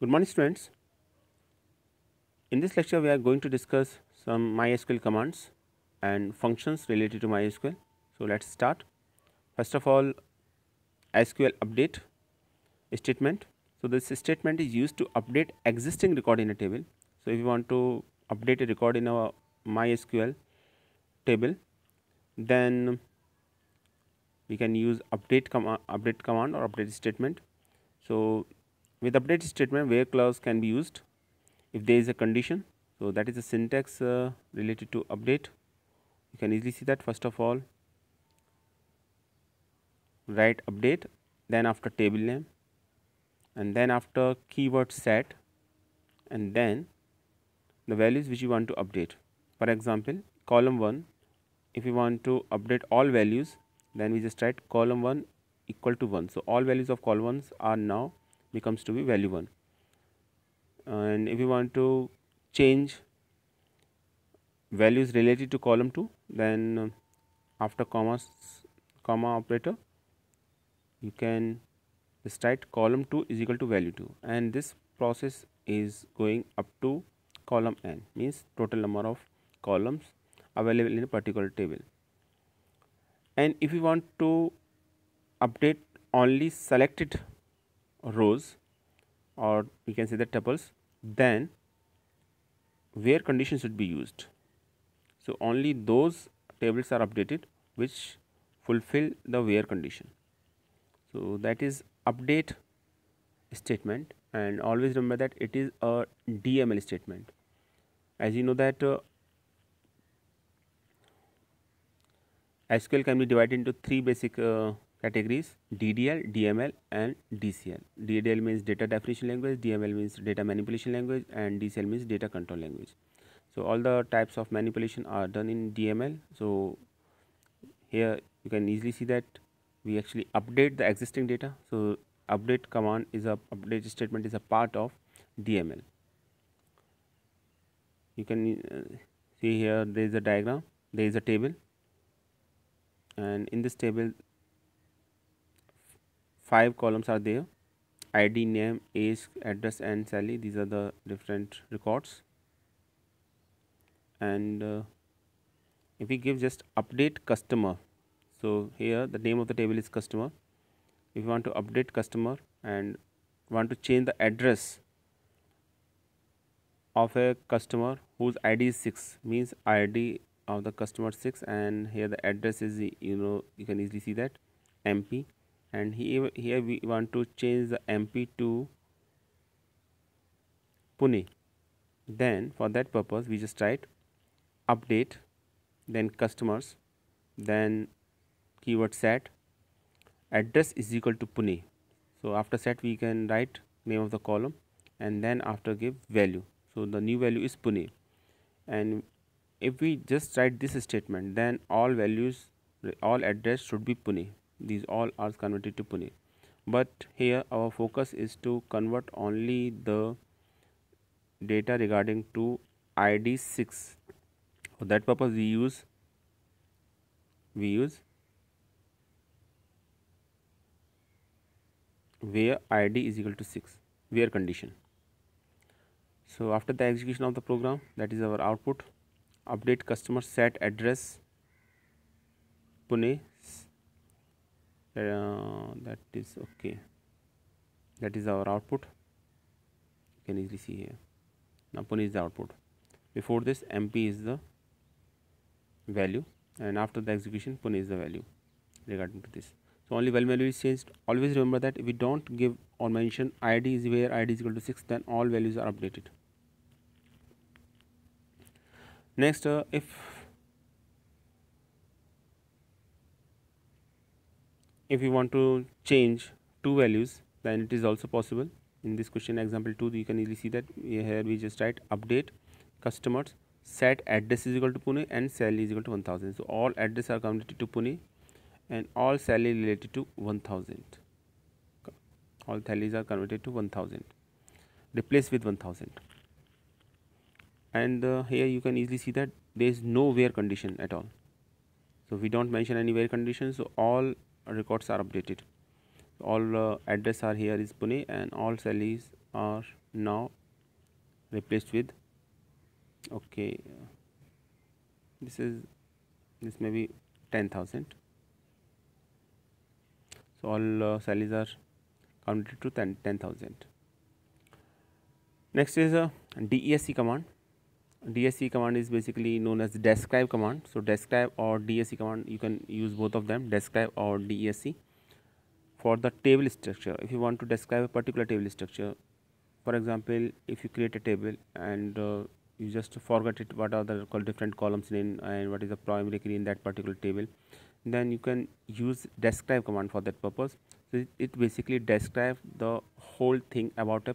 Good morning students. In this lecture we are going to discuss some MySQL commands and functions related to MySQL. So let's start. First of all SQL update statement. So this statement is used to update existing record in a table. So if you want to update a record in our MySQL table then we can use update, com update command or update statement. So with update statement where clause can be used if there is a condition. So, that is the syntax uh, related to update. You can easily see that first of all write update then after table name and then after keyword set and then the values which you want to update. For example, column 1 if you want to update all values then we just write column 1 equal to 1. So, all values of column 1s are now becomes to be value 1 and if you want to change values related to column 2 then uh, after commas comma operator you can just write column 2 is equal to value 2 and this process is going up to column n means total number of columns available in a particular table and if you want to update only selected rows or we can say the tuples then where condition should be used. So, only those tables are updated which fulfill the where condition. So, that is update statement and always remember that it is a DML statement. As you know that uh, SQL can be divided into three basic uh, categories DDL, DML and DCL. DDL means data definition language, DML means data manipulation language and DCL means data control language. So all the types of manipulation are done in DML. So here you can easily see that we actually update the existing data. So update command is a update statement is a part of DML. You can uh, see here there is a diagram, there is a table and in this table five columns are there id name age address and sally these are the different records and uh, if we give just update customer so here the name of the table is customer if you want to update customer and want to change the address of a customer whose id is 6 means id of the customer 6 and here the address is you know you can easily see that mp and here, here we want to change the MP to Pune then for that purpose we just write update then customers then keyword set address is equal to Pune so after set we can write name of the column and then after give value so the new value is Pune and if we just write this statement then all values all address should be Pune these all are converted to Pune but here our focus is to convert only the data regarding to ID 6 for that purpose we use we use where ID is equal to 6 where condition so after the execution of the program that is our output update customer set address Pune uh, that is okay that is our output you can easily see here napun is the output before this mp is the value and after the execution pun is the value regarding to this so only value value is changed always remember that if we don't give or mention id is where id is equal to 6 then all values are updated next uh, if if you want to change two values then it is also possible in this question example 2 you can easily see that here we just write update customers set address is equal to Pune and salary is equal to 1000 so all address are converted to Pune and all salary related to 1000 all salaries are converted to 1000 replace with 1000 and uh, here you can easily see that there is no where condition at all so we don't mention any where condition so all records are updated all uh, address are here is Pune and all salaries are now replaced with okay this is this may be 10,000 so all uh, salaries are counted to 10,000 10, next is a uh, DESC command DSC command is basically known as describe command. So describe or DSC command you can use both of them describe or DSC for the table structure. If you want to describe a particular table structure, for example, if you create a table and uh, you just forget it what are the different columns in and what is the primary key in that particular table, then you can use describe command for that purpose. So it, it basically describes the whole thing about a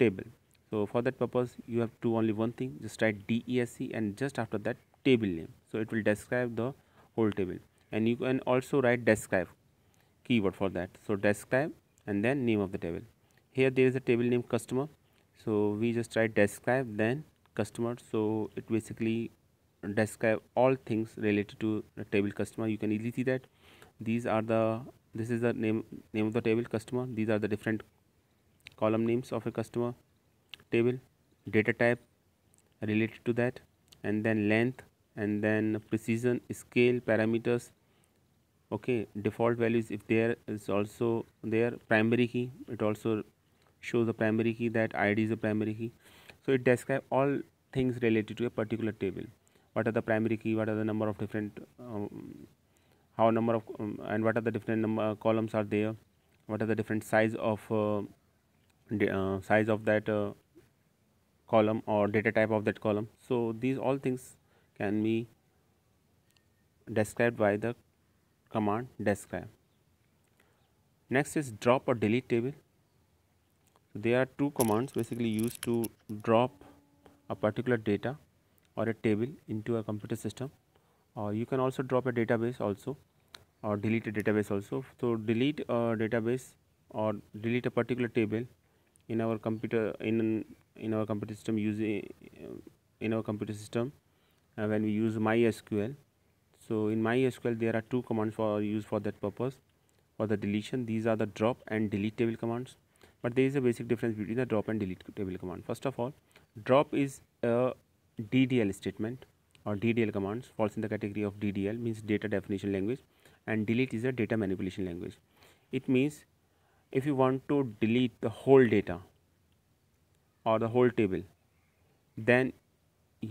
table so for that purpose you have to only one thing just write DESC and just after that table name so it will describe the whole table and you can also write describe keyword for that so describe and then name of the table here there is a table name customer so we just write describe then customer so it basically describe all things related to the table customer you can easily see that these are the this is the name name of the table customer these are the different column names of a customer table data type related to that and then length and then precision scale parameters okay default values if there is also there primary key it also shows the primary key that id is a primary key so it describes all things related to a particular table what are the primary key what are the number of different um, how number of um, and what are the different number columns are there what are the different size of uh, uh, size of that uh, column or data type of that column so these all things can be described by the command describe next is drop or delete table so there are two commands basically used to drop a particular data or a table into a computer system or uh, you can also drop a database also or delete a database also so delete a database or delete a particular table in our computer in in our computer system using eh, in our computer system uh, when we use MySQL. So in MySQL there are two commands for used for that purpose for the deletion. These are the drop and delete table commands. But there is a basic difference between the drop and delete table command. First of all, drop is a DDL statement or DDL commands falls in the category of DDL means data definition language and delete is a data manipulation language. It means if you want to delete the whole data or the whole table then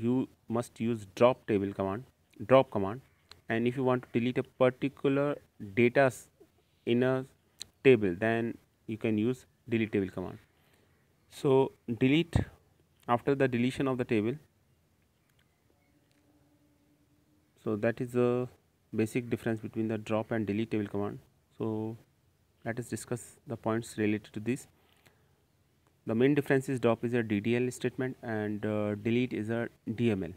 you must use drop table command drop command and if you want to delete a particular data in a table then you can use delete table command so delete after the deletion of the table so that is the basic difference between the drop and delete table command so let us discuss the points related to this the main difference is drop is a DDL statement and uh, delete is a DML.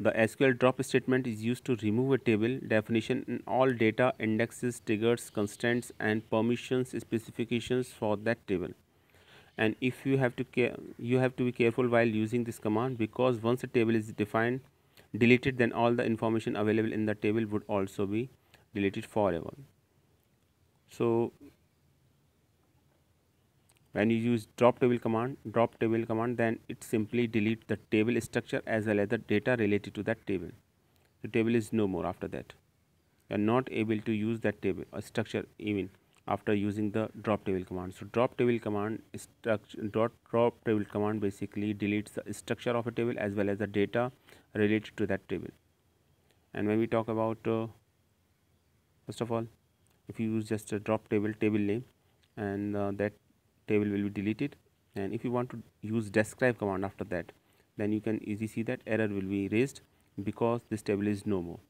The SQL drop statement is used to remove a table definition in all data, indexes, triggers, constraints and permissions specifications for that table. And if you have to you have to be careful while using this command because once a table is defined deleted then all the information available in the table would also be deleted forever. So when you use drop table command drop table command then it simply delete the table structure as well as the data related to that table the table is no more after that you are not able to use that table or uh, structure even after using the drop table command so drop table command structure dot drop table command basically deletes the structure of a table as well as the data related to that table and when we talk about uh, first of all if you use just a drop table table name and uh, that table will be deleted and if you want to use describe command after that then you can easily see that error will be raised because this table is no more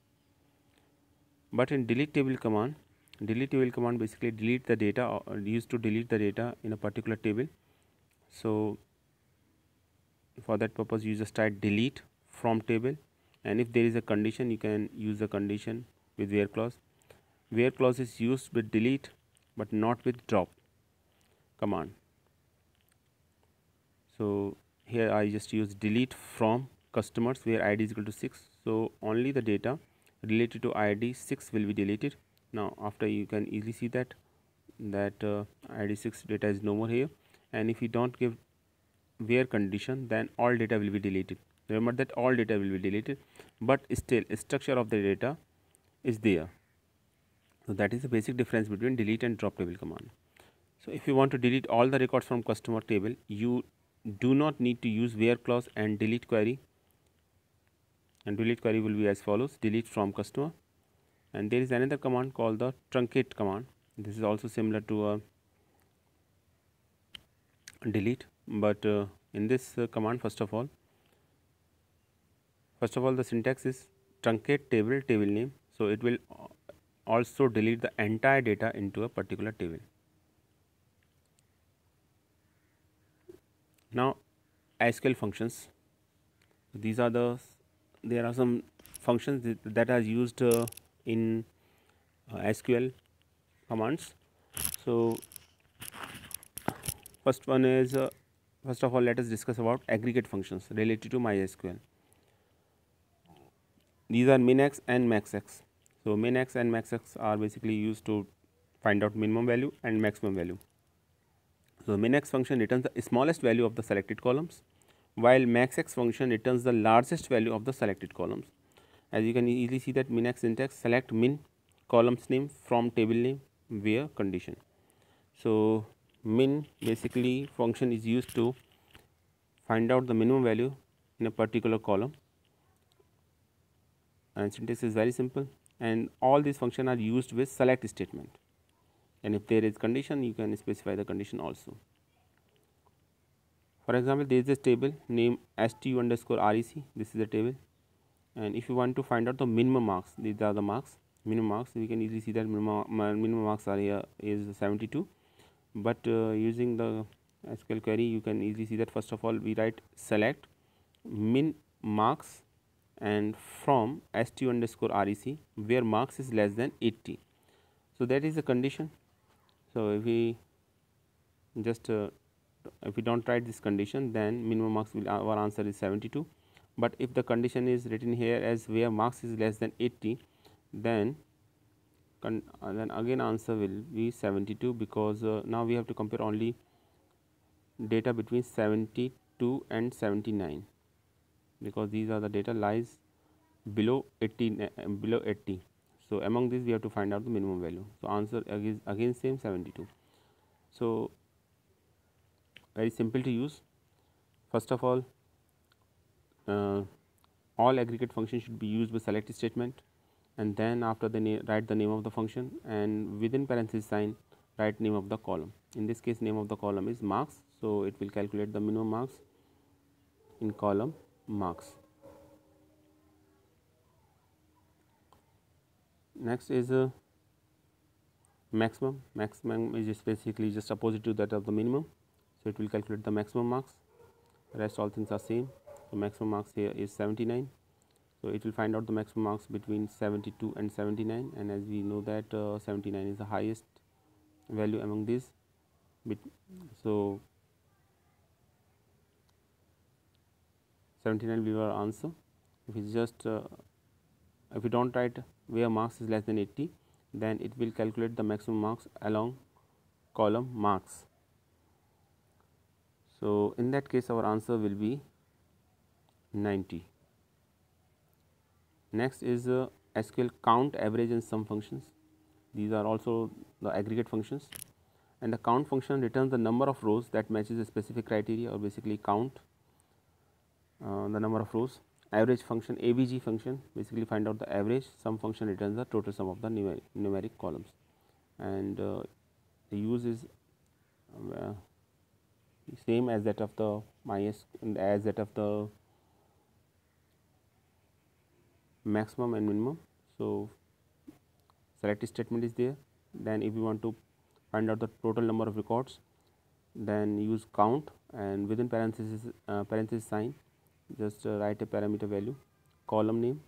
but in delete table command delete table command basically delete the data or uh, used to delete the data in a particular table so for that purpose you just type delete from table and if there is a condition you can use the condition with where clause where clause is used with delete but not with drop command. So, here I just use delete from customers where id is equal to 6. So, only the data related to id 6 will be deleted. Now, after you can easily see that that uh, id 6 data is no more here and if you don't give where condition then all data will be deleted. Remember that all data will be deleted but still structure of the data is there. So, that is the basic difference between delete and drop table command. So, if you want to delete all the records from customer table, you do not need to use where clause and delete query and delete query will be as follows delete from customer and there is another command called the truncate command this is also similar to a uh, delete but uh, in this uh, command first of all first of all the syntax is truncate table table name so it will uh, also delete the entire data into a particular table Now, SQL functions. These are the there are some functions that are used uh, in uh, SQL commands. So, first one is uh, first of all let us discuss about aggregate functions related to MySQL. These are minx and maxx. So, minx and maxx are basically used to find out minimum value and maximum value. So, minx function returns the smallest value of the selected columns, while maxx function returns the largest value of the selected columns. As you can easily see that minx syntax select min columns name from table name where condition. So, min basically function is used to find out the minimum value in a particular column and syntax is very simple and all these functions are used with select statement and if there is condition you can specify the condition also. For example, there is this table name stu underscore rec this is the table and if you want to find out the minimum marks these are the marks minimum marks we can easily see that minimum, minimum marks are here is 72 but uh, using the SQL query you can easily see that first of all we write select min marks and from stu underscore rec where marks is less than 80. So that is the condition so, if we just uh, if we do not write this condition then minimum marks will our answer is 72, but if the condition is written here as where marks is less than 80 then uh, then again answer will be 72 because uh, now we have to compare only data between 72 and 79 because these are the data lies below 80 uh, below 80 so, among these we have to find out the minimum value. So, answer again, again same 72. So, very simple to use. First of all, uh, all aggregate functions should be used with select statement and then after the write the name of the function and within parenthesis sign write name of the column. In this case name of the column is marks. So, it will calculate the minimum marks in column marks. next is a uh, maximum maximum is just basically just opposite to that of the minimum so it will calculate the maximum marks rest all things are same so maximum marks here is 79 so it will find out the maximum marks between 72 and 79 and as we know that uh, 79 is the highest value among these so 79 will be our answer if we just uh, if we don't write where marks is less than 80 then it will calculate the maximum marks along column marks. So, in that case our answer will be 90. Next is uh, SQL count, average and sum functions. These are also the aggregate functions and the count function returns the number of rows that matches a specific criteria or basically count uh, the number of rows average function AVG function basically find out the average sum function returns the total sum of the numeric, numeric columns and uh, the use is um, uh, same as that of the minus as that of the maximum and minimum. So, select statement is there then if you want to find out the total number of records then use count and within parenthesis uh, parenthesis sign just uh, write a parameter value column name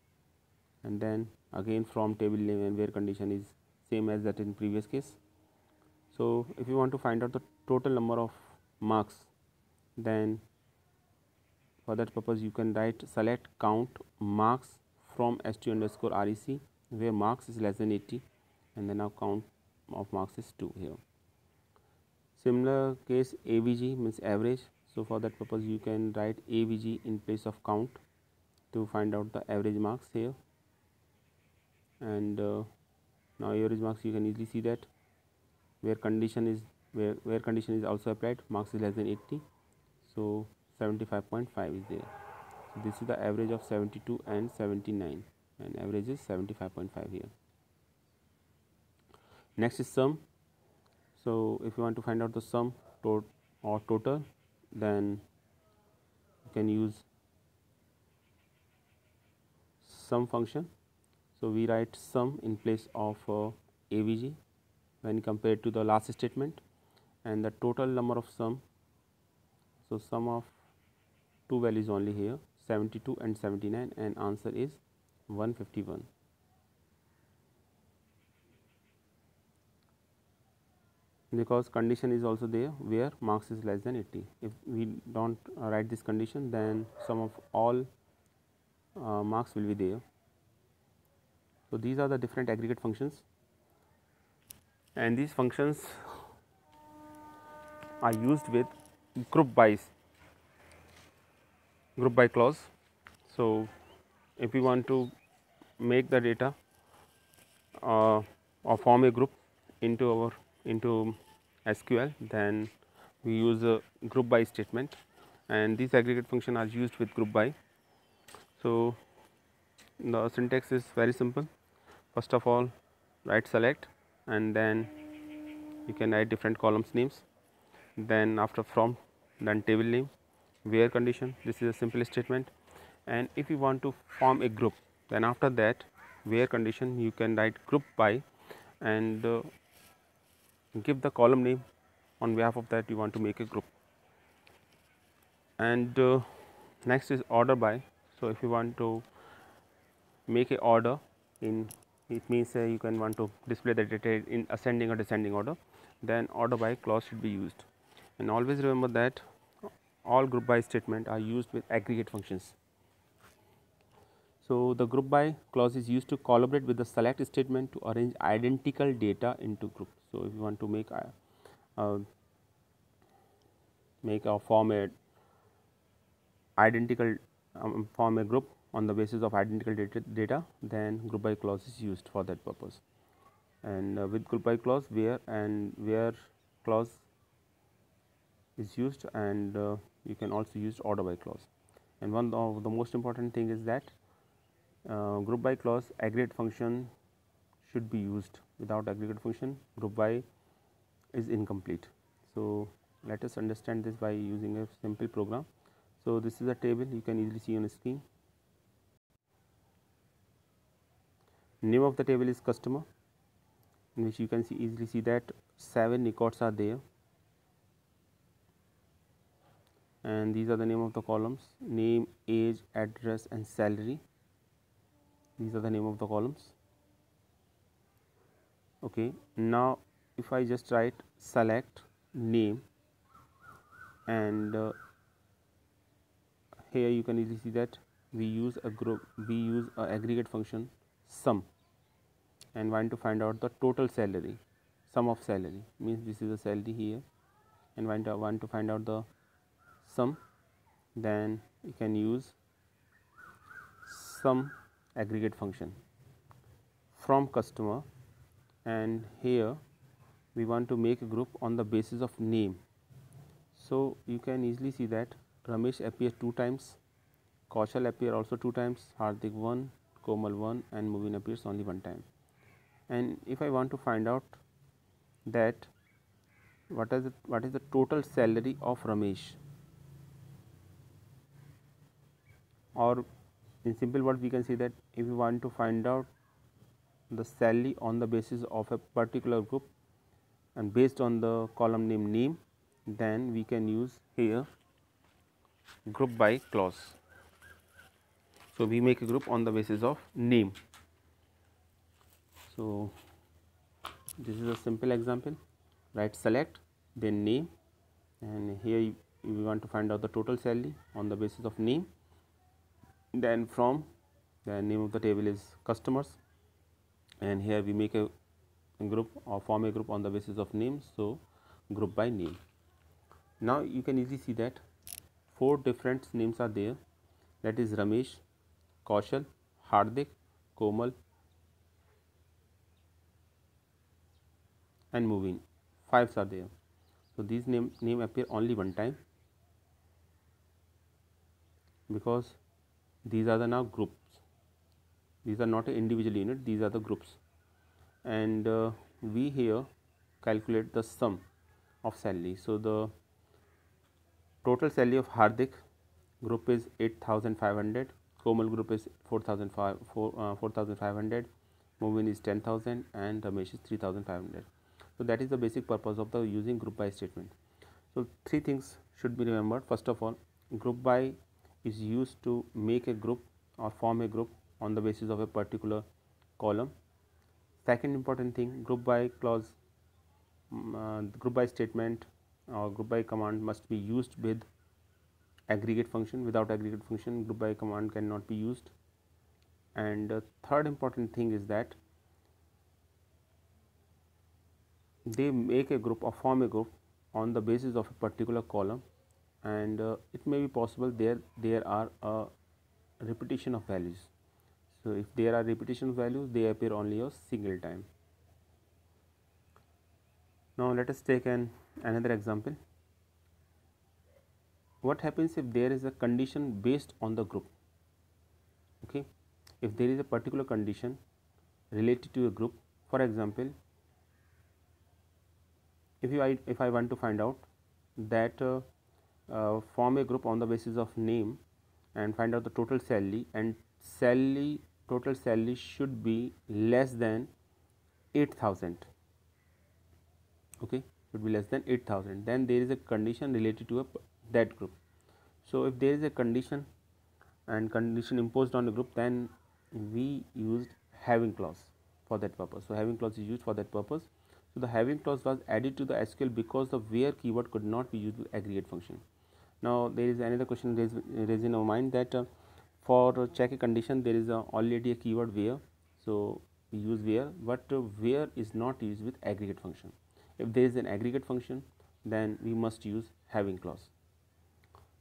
and then again from table name and where condition is same as that in previous case. So, if you want to find out the total number of marks then for that purpose you can write select count marks from st underscore rec where marks is less than 80 and then now count of marks is 2 here. Similar case AVG means average so for that purpose you can write avg in place of count to find out the average marks here and uh, now average marks you can easily see that where condition is where, where condition is also applied marks is less than 80 so 75.5 is there so this is the average of 72 and 79 and average is 75.5 here next is sum so if you want to find out the sum tot or total then you can use sum function. So, we write sum in place of uh, AVG when compared to the last statement and the total number of sum. So, sum of two values only here 72 and 79 and answer is 151. because condition is also there where marks is less than 80. If we do not uh, write this condition then sum of all uh, marks will be there. So, these are the different aggregate functions and these functions are used with group by group by clause. So, if we want to make the data uh, or form a group into our into SQL then we use a group by statement and these aggregate function are used with group by. So, the syntax is very simple first of all write select and then you can write different columns names then after from then table name where condition this is a simple statement and if you want to form a group then after that where condition you can write group by and uh, give the column name on behalf of that you want to make a group and uh, next is order by so if you want to make a order in it means uh, you can want to display the data in ascending or descending order then order by clause should be used and always remember that all group by statement are used with aggregate functions so the group by clause is used to collaborate with the select statement to arrange identical data into groups so, if you want to make a uh, uh, make a form a identical um, form a group on the basis of identical data, data then group by clause is used for that purpose and uh, with group by clause where and where clause is used and uh, you can also use order by clause and one of the most important thing is that uh, group by clause aggregate function should be used without aggregate function group by is incomplete. So, let us understand this by using a simple program. So, this is a table you can easily see on screen. Name of the table is customer in which you can see easily see that 7 records are there and these are the name of the columns name, age, address and salary these are the name of the columns okay now if I just write select name and uh, here you can easily see that we use a group we use a aggregate function sum and want to find out the total salary sum of salary means this is the salary here and want to, want to find out the sum then you can use sum aggregate function from customer and here we want to make a group on the basis of name. So, you can easily see that Ramesh appears 2 times, Kaushal appears also 2 times, Hardik 1, Komal 1 and Mubin appears only 1 time. And if I want to find out that what is the, what is the total salary of Ramesh or in simple words we can say that if you want to find out the salary on the basis of a particular group and based on the column name name then we can use here group by clause. So, we make a group on the basis of name. So, this is a simple example Right? select then name and here we want to find out the total salary on the basis of name then from the name of the table is customers and here we make a group or form a group on the basis of names. So, group by name. Now, you can easily see that four different names are there that is Ramesh, Kaushal, Hardik, Komal and moving. Fives are there. So, these name, name appear only one time because these are the now group these are not individual unit these are the groups and uh, we here calculate the sum of salary so the total salary of Hardik group is 8500 Komal group is 4500 uh, Movin is 10000 and Ramesh is 3500 so that is the basic purpose of the using group by statement so three things should be remembered first of all group by is used to make a group or form a group on the basis of a particular column. Second important thing group by clause, mm, uh, group by statement or group by command must be used with aggregate function. Without aggregate function, group by command cannot be used. And uh, third important thing is that they make a group or form a group on the basis of a particular column and uh, it may be possible there there are a repetition of values so if there are repetition values, they appear only a single time. Now let us take an another example. What happens if there is a condition based on the group? Okay, if there is a particular condition related to a group, for example, if you I, if I want to find out that uh, uh, form a group on the basis of name and find out the total salary and salary total salary should be less than 8000 okay should be less than 8000 then there is a condition related to a, that group so if there is a condition and condition imposed on the group then we used having clause for that purpose so having clause is used for that purpose so the having clause was added to the sql because the where keyword could not be used to aggregate function now there is another question raised, raised in our mind that uh, for check a condition there is a already a keyword where so we use where but where is not used with aggregate function if there is an aggregate function then we must use having clause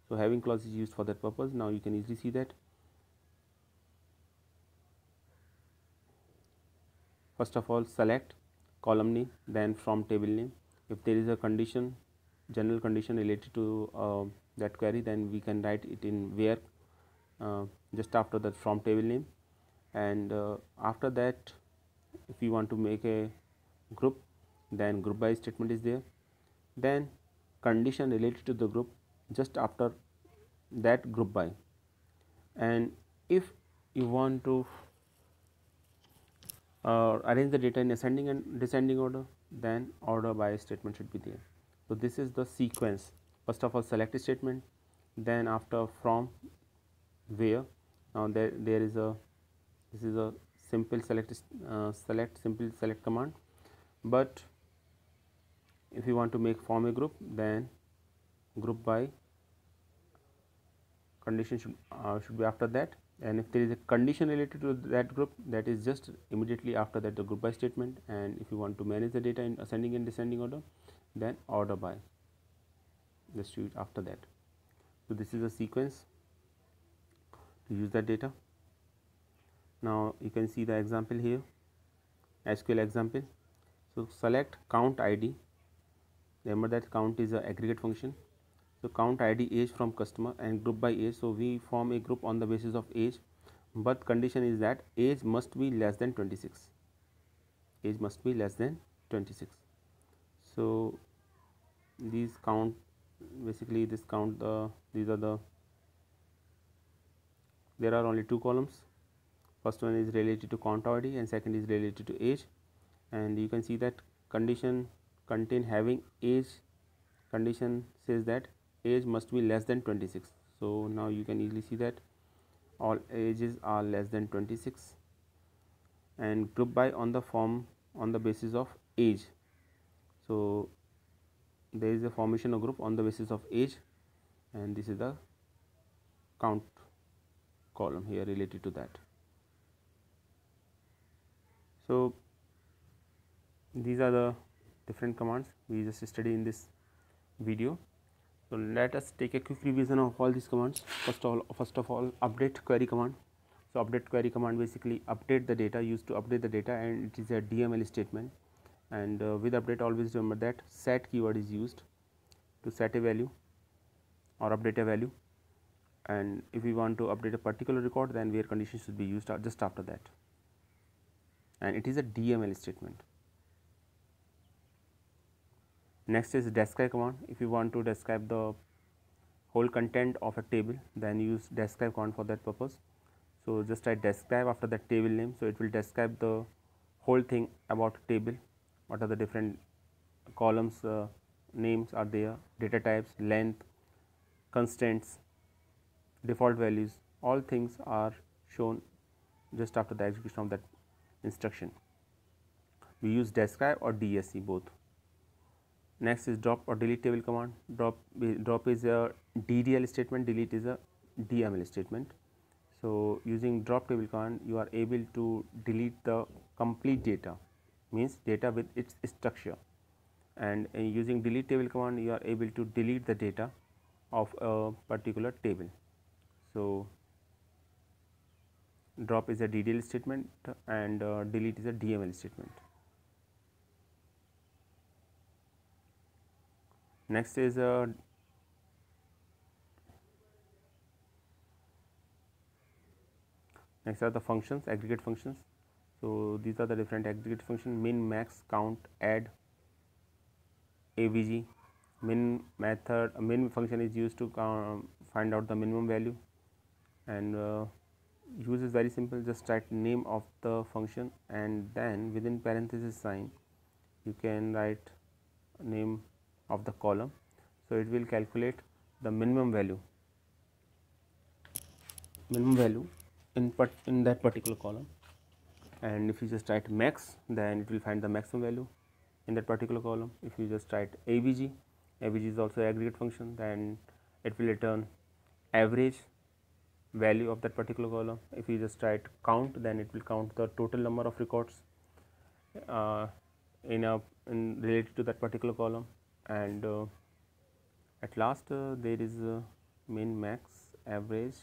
so having clause is used for that purpose now you can easily see that first of all select column name then from table name if there is a condition general condition related to uh, that query then we can write it in where uh, just after that from table name and uh, after that if you want to make a group then group by statement is there then condition related to the group just after that group by and if you want to uh, arrange the data in ascending and descending order then order by statement should be there so this is the sequence first of all select statement then after from where now there, there is a this is a simple select uh, select simple select command but if you want to make form a group then group by condition should uh, should be after that and if there is a condition related to that group that is just immediately after that the group by statement and if you want to manage the data in ascending and descending order then order by just use after that so this is a sequence to use that data. Now, you can see the example here SQL example. So, select count id remember that count is an aggregate function. So, count id age from customer and group by age. So, we form a group on the basis of age, but condition is that age must be less than 26. Age must be less than 26. So, these count basically this count the these are the there are only two columns first one is related to continuity and second is related to age and you can see that condition contain having age condition says that age must be less than 26 so now you can easily see that all ages are less than 26 and group by on the form on the basis of age so there is a formation of group on the basis of age and this is the count column here related to that. So, these are the different commands we just studied in this video. So, let us take a quick revision of all these commands. First, all, first of all, update query command. So, update query command basically update the data used to update the data and it is a DML statement and uh, with update always remember that set keyword is used to set a value or update a value and if we want to update a particular record then where condition should be used uh, just after that and it is a DML statement. Next is describe command if you want to describe the whole content of a table then use describe command for that purpose. So, just type describe after that table name so it will describe the whole thing about table what are the different columns uh, names are there data types length constraints default values all things are shown just after the execution of that instruction we use describe or DSC both next is drop or delete table command drop drop is a DDL statement delete is a DML statement so using drop table command you are able to delete the complete data means data with its structure and uh, using delete table command you are able to delete the data of a particular table so, drop is a DDL statement and uh, delete is a DML statement. Next is a uh, next are the functions aggregate functions. So, these are the different aggregate function min max count add avg min method min function is used to uh, find out the minimum value and uh, use is very simple just type name of the function and then within parenthesis sign you can write name of the column so it will calculate the minimum value minimum value in part in that particular column and if you just write max then it will find the maximum value in that particular column if you just write avg avg is also aggregate function then it will return average value of that particular column if you just write count then it will count the total number of records uh, in a in related to that particular column and uh, at last uh, there is uh, min max average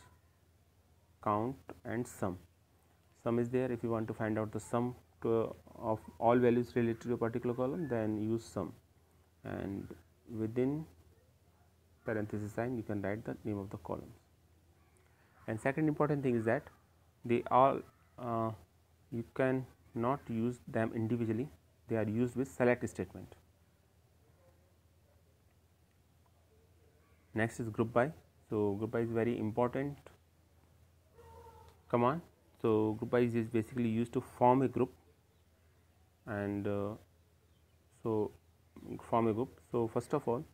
count and sum sum is there if you want to find out the sum to, uh, of all values related to a particular column then use sum and within parenthesis sign you can write the name of the column and second important thing is that they all uh, you can not use them individually they are used with select statement next is group by so group by is very important command so group by is basically used to form a group and uh, so form a group so first of all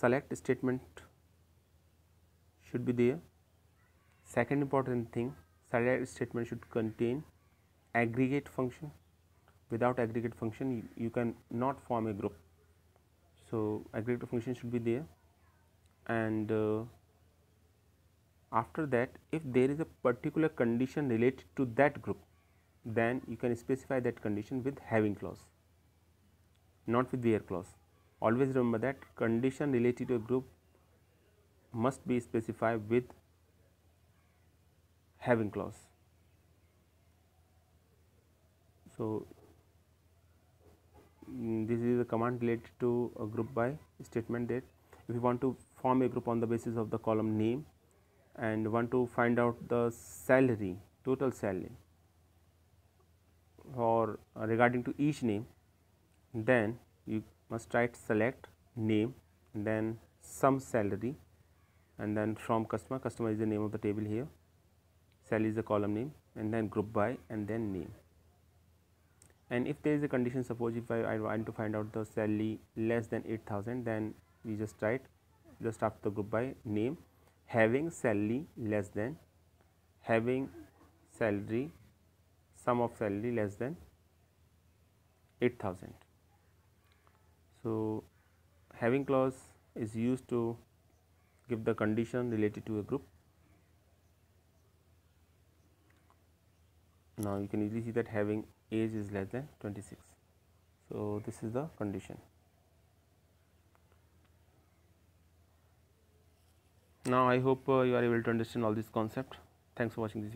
select statement should be there Second important thing salary statement should contain aggregate function. Without aggregate function you, you can not form a group. So, aggregate function should be there and uh, after that if there is a particular condition related to that group then you can specify that condition with having clause not with where clause always remember that condition related to a group must be specified with having clause. So, mm, this is a command related to a group by statement that if you want to form a group on the basis of the column name and want to find out the salary total salary or regarding to each name then you must write select name then sum salary and then from customer customer is the name of the table here cell is the column name and then group by and then name and if there is a condition suppose if I, I want to find out the salary less than 8000 then we just write just after the group by name having salary less than having salary sum of salary less than 8000 so having clause is used to give the condition related to a group now you can easily see that having age is less than 26 so this is the condition now i hope uh, you are able to understand all this concept thanks for watching this video.